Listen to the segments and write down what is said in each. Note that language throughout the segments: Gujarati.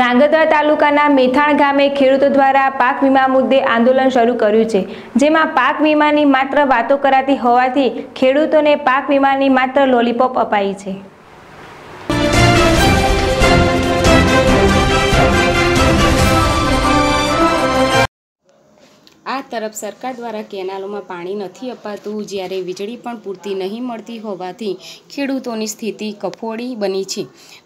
ધ્રાંગધ્રા તાલુકાના મેથાણ ગામે ખેડૂતો દ્વારા પાક વીમા મુદ્દે આંદોલન શરૂ કર્યું છે જેમાં પાક વીમાની માત્ર વાતો કરાતી હોવાથી ખેડૂતોને પાક વીમાની માત્ર લોલીપોપ અપાઈ છે આ તરફ સરકાર દ્વારા કેનાલોમાં પાણી નથી અપાતું જ્યારે વીજળી પણ પૂરતી નહીં મળતી હોવાથી ખેડૂતોની સ્થિતિ કફોડી બની છે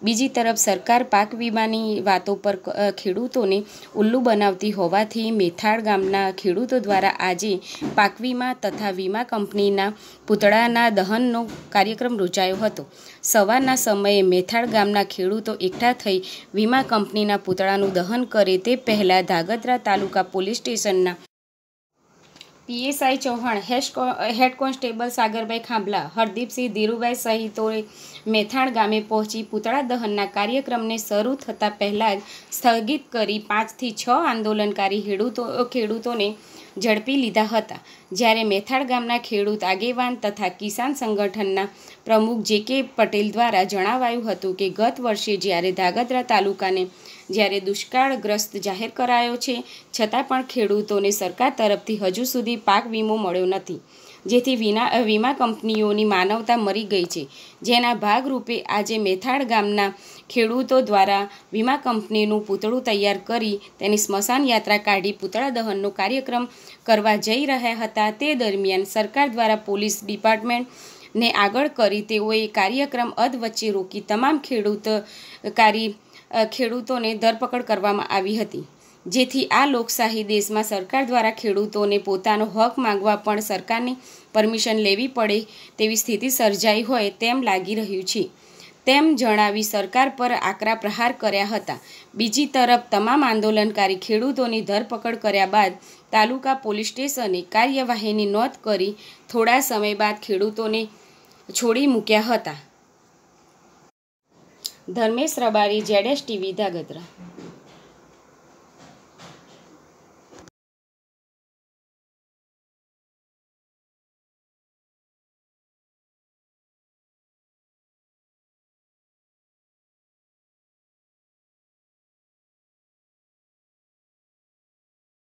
બીજી તરફ સરકાર પાક વીમાની વાતો પર ખેડૂતોને ઉલ્લુ બનાવતી હોવાથી મેથાળ ગામના ખેડૂતો દ્વારા આજે પાક વીમા તથા વીમા કંપનીના પૂતળાના દહનનો કાર્યક્રમ યોજાયો હતો સવારના સમયે મેથાળ ગામના ખેડૂતો એકઠા થઈ વીમા કંપનીના પૂતળાનું દહન કરે તે પહેલાં ધાગધ્રા તાલુકા પોલીસ સ્ટેશનના PSI Chauhan head constable Sagarbhai Khambhala Hardipsinh Dhirubhai સહિતોએ મેથાણ ગામે પહોંચી પૂતળા દહનના કાર્યક્રમને શરૂ થતાં પહેલાં જ સ્થગિત કરી પાંચથી છ આંદોલનકારી ખેડૂતો ખેડૂતોને ઝડપી લીધા હતા જ્યારે મેથાળ ગામના ખેડૂત આગેવાન તથા કિસાન સંગઠનના પ્રમુખ જે કે પટેલ દ્વારા જણાવાયું હતું કે ગત વર્ષે જ્યારે ધાગધ્રા તાલુકાને જ્યારે દુષ્કાળગ્રસ્ત જાહેર કરાયો છે છતાં પણ ખેડૂતોને સરકાર તરફથી હજુ સુધી પાક વીમો મળ્યો નથી જેથી વિના વીમા કંપનીઓની માનવતા મરી ગઈ છે જેના ભાગરૂપે આજે મેથાડ ગામના ખેડૂતો દ્વારા વીમા કંપનીનું પૂતળું તૈયાર કરી તેની સ્મશાન યાત્રા કાઢી પૂતળા દહનનો કાર્યક્રમ કરવા જઈ રહ્યા હતા તે દરમિયાન સરકાર દ્વારા પોલીસ ડિપાર્ટમેન્ટ ને આગળ કરી તેઓએ કાર્યક્રમ અધ વચ્ચે રોકી તમામ ખેડૂત કારી ખેડૂતોને ધરપકડ કરવામાં આવી હતી જેથી આ લોકશાહી દેશમાં સરકાર દ્વારા ખેડૂતોને પોતાનો હક માંગવા પણ સરકારની પરમિશન લેવી પડે તેવી સ્થિતિ સર્જાઈ હોય તેમ લાગી રહ્યું છે તેમ જણાવી સરકાર પર આકરા પ્રહાર કર્યા હતા બીજી તરફ તમામ આંદોલનકારી ખેડૂતોની ધરપકડ કર્યા બાદ તાલુકા પોલીસ સ્ટેશને કાર્યવાહીની નોંધ કરી થોડા સમય બાદ ખેડૂતોને છોડી મૂક્યા હતા ધર્મેશ રબારી જેડેશ ટીવી ધાગધરા